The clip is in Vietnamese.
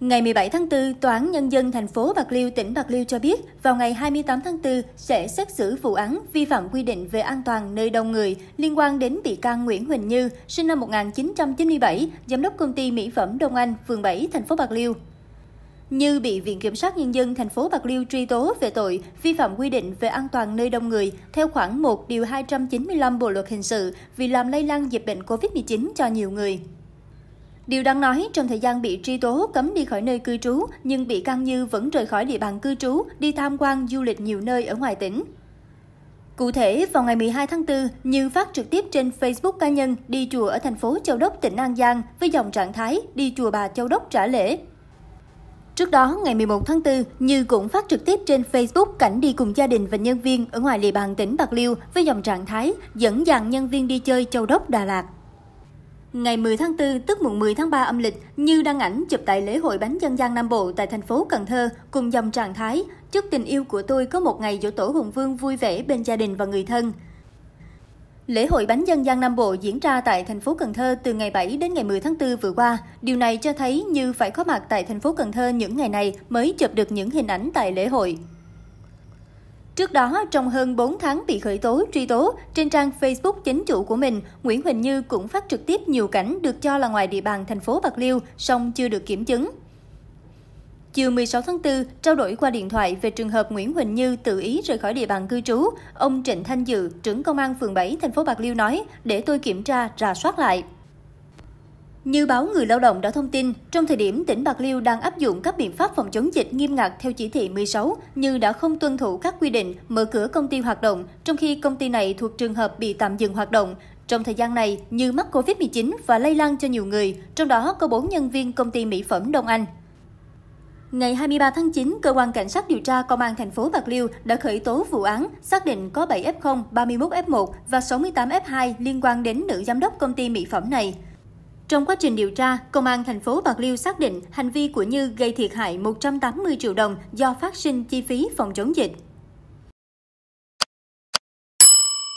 Ngày 17 tháng 4, Tòa án Nhân dân thành phố Bạc Liêu, tỉnh Bạc Liêu cho biết, vào ngày 28 tháng 4 sẽ xét xử vụ án vi phạm quy định về an toàn nơi đông người liên quan đến bị can Nguyễn Huỳnh Như, sinh năm 1997, giám đốc công ty mỹ phẩm Đông Anh, phường 7, thành phố Bạc Liêu. Như bị Viện Kiểm sát Nhân dân thành phố Bạc Liêu truy tố về tội vi phạm quy định về an toàn nơi đông người theo khoảng 1 điều 295 Bộ luật hình sự vì làm lây lan dịch bệnh COVID-19 cho nhiều người. Điều đáng nói, trong thời gian bị truy tố cấm đi khỏi nơi cư trú, nhưng bị can Như vẫn rời khỏi địa bàn cư trú, đi tham quan du lịch nhiều nơi ở ngoài tỉnh. Cụ thể, vào ngày 12 tháng 4, Như phát trực tiếp trên Facebook cá nhân đi chùa ở thành phố Châu Đốc, tỉnh An Giang với dòng trạng thái đi chùa bà Châu Đốc trả lễ. Trước đó, ngày 11 tháng 4, Như cũng phát trực tiếp trên Facebook cảnh đi cùng gia đình và nhân viên ở ngoài địa bàn tỉnh Bạc Liêu với dòng trạng thái dẫn dàng nhân viên đi chơi Châu Đốc, Đà Lạt. Ngày 10 tháng 4, tức mùng 10 tháng 3 âm lịch, Như đăng ảnh chụp tại lễ hội bánh dân gian Nam Bộ tại thành phố Cần Thơ cùng dòng trạng thái Chúc tình yêu của tôi có một ngày dỗ tổ Hùng Vương vui vẻ bên gia đình và người thân. Lễ hội bánh dân gian Nam Bộ diễn ra tại thành phố Cần Thơ từ ngày 7 đến ngày 10 tháng 4 vừa qua. Điều này cho thấy Như phải có mặt tại thành phố Cần Thơ những ngày này mới chụp được những hình ảnh tại lễ hội. Trước đó, trong hơn 4 tháng bị khởi tố, truy tố, trên trang Facebook chính chủ của mình, Nguyễn Huỳnh Như cũng phát trực tiếp nhiều cảnh được cho là ngoài địa bàn thành phố Bạc Liêu, song chưa được kiểm chứng. Chiều 16 tháng 4, trao đổi qua điện thoại về trường hợp Nguyễn Huỳnh Như tự ý rời khỏi địa bàn cư trú, ông Trịnh Thanh Dự, trưởng công an phường 7 thành phố Bạc Liêu nói: "Để tôi kiểm tra, rà soát lại." Như báo Người Lao động đã thông tin, trong thời điểm tỉnh Bạc Liêu đang áp dụng các biện pháp phòng chống dịch nghiêm ngặt theo chỉ thị 16, như đã không tuân thủ các quy định mở cửa công ty hoạt động, trong khi công ty này thuộc trường hợp bị tạm dừng hoạt động. Trong thời gian này, Như mắc COVID-19 và lây lan cho nhiều người, trong đó có 4 nhân viên công ty mỹ phẩm Đông Anh. Ngày 23 tháng 9, cơ quan cảnh sát điều tra công an thành phố Bạc Liêu đã khởi tố vụ án, xác định có 7 F0, 31 F1 và 68 F2 liên quan đến nữ giám đốc công ty mỹ phẩm này. Trong quá trình điều tra, Công an thành phố Bạc Liêu xác định hành vi của Như gây thiệt hại 180 triệu đồng do phát sinh chi phí phòng chống dịch.